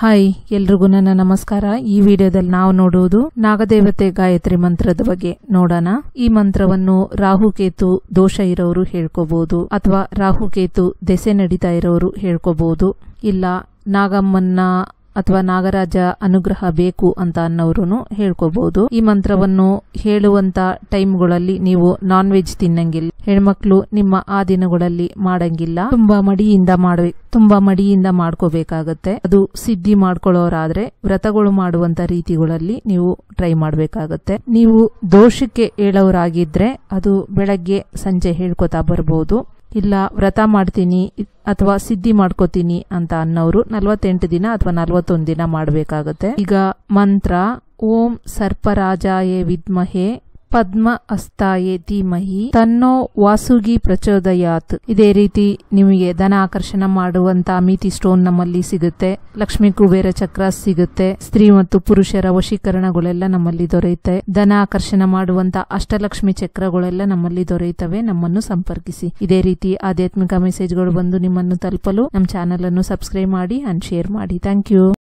hi ಎಲ್ರಿಗೂ ನನ್ನ ನಮಸ್ಕಾರ ಈ ವಿಡಿಯೋದಲ್ಲಿ ನಾವು ನೋಡುವುದು ನಾಗದೇವತೆ ಗಾಯತ್ರಿ ಮಂತ್ರದ ಬಗ್ಗೆ ನೋಡೋಣ ಈ ಮಂತ್ರವನ್ನು ರಾಹುಕೇತು ದೋಷ ಇರೋರು ಹೇಳ್ಕೋಬಹುದು ಅಥವಾ ರಾಹುಕೇತು ದೆಸೆ ನಡೀತಾ ಇರೋರು ಹೇಳ್ಕೋಬಹುದು ಇಲ್ಲ ನಾಗಮ್ಮನ್ನ ಅಥವಾ ನಾಗರಾಜ ಅನುಗ್ರಹ ಬೇಕು ಅಂತ ಅನ್ನೋರು ಹೇಳ್ಕೋಬಹುದು ಈ ಮಂತ್ರವನ್ನು ಹೇಳುವಂತ ಟೈಮ್ಗಳಲ್ಲಿ ನೀವು ನಾನ್ ವೆಜ್ ತಿನ್ನಂಗಿಲ್ಲ ಹೆಣ್ಮಕ್ಳು ನಿಮ್ಮ ಆ ದಿನಗಳಲ್ಲಿ ಮಾಡಂಗಿಲ್ಲ ತುಂಬಾ ಮಡಿಯಿಂದ ಮಾಡ ತುಂಬಾ ಮಡಿಯಿಂದ ಮಾಡ್ಕೋಬೇಕಾಗತ್ತೆ ಅದು ಸಿದ್ಧಿ ಮಾಡ್ಕೊಳ್ಳೋರಾದ್ರೆ ವ್ರತಗಳು ಮಾಡುವಂತ ರೀತಿಗಳಲ್ಲಿ ನೀವು ಟ್ರೈ ಮಾಡಬೇಕಾಗತ್ತೆ ನೀವು ದೋಷಕ್ಕೆ ಹೇಳೋರಾಗಿದ್ರೆ ಅದು ಬೆಳಗ್ಗೆ ಸಂಜೆ ಹೇಳ್ಕೊತಾ ಬರ್ಬೋದು ಇಲ್ಲ ವ್ರತ ಮಾಡ್ತೀನಿ ಅಥವಾ ಸಿದ್ಧಿ ಮಾಡ್ಕೋತೀನಿ ಅಂತ ಅನ್ನೋರು ನಲ್ವತ್ತೆಂಟು ದಿನ ಅಥವಾ ನಲ್ವತ್ತೊಂದು ದಿನ ಮಾಡಬೇಕಾಗುತ್ತೆ ಈಗ ಮಂತ್ರ ಓಂ ಸರ್ಪರಾಜಾಯೇ ವಿದ್ಮಹೆ ಪದ್ಮ ಅಸ್ತಾಯೇ ಧೀಮಹಿ ತನ್ನೋ ವಾಸುಗಿ ಪ್ರಚೋದಯಾತ್ ಇದೇ ರೀತಿ ನಿಮಗೆ ಧನ ಆಕರ್ಷಣ ಮಾಡುವಂತ ಮಿತಿ ಸ್ಟೋನ್ ನಮ್ಮಲ್ಲಿ ಸಿಗುತ್ತೆ ಲಕ್ಷ್ಮಿ ಕುಬೇರ ಚಕ್ರ ಸಿಗುತ್ತೆ ಸ್ತ್ರೀ ಮತ್ತು ಪುರುಷರ ವಶೀಕರಣಗಳೆಲ್ಲ ನಮ್ಮಲ್ಲಿ ದೊರೆಯುತ್ತೆ ಧನ ಆಕರ್ಷಣ ಮಾಡುವಂತ ಅಷ್ಟಲಕ್ಷ್ಮಿ ಚಕ್ರಗಳೆಲ್ಲ ನಮ್ಮಲ್ಲಿ ದೊರೆಯುತ್ತವೆ ನಮ್ಮನ್ನು ಸಂಪರ್ಕಿಸಿ ಇದೇ ರೀತಿ ಆಧ್ಯಾತ್ಮಿಕ ಮೆಸೇಜ್ಗಳು ಬಂದು ನಿಮ್ಮನ್ನು ತಲುಪಲು ನಮ್ಮ ಚಾನೆಲ್ ಅನ್ನು ಸಬ್ಸ್ಕ್ರೈಬ್ ಮಾಡಿ ಅಂಡ್ ಶೇರ್ ಮಾಡಿ ಥ್ಯಾಂಕ್ ಯು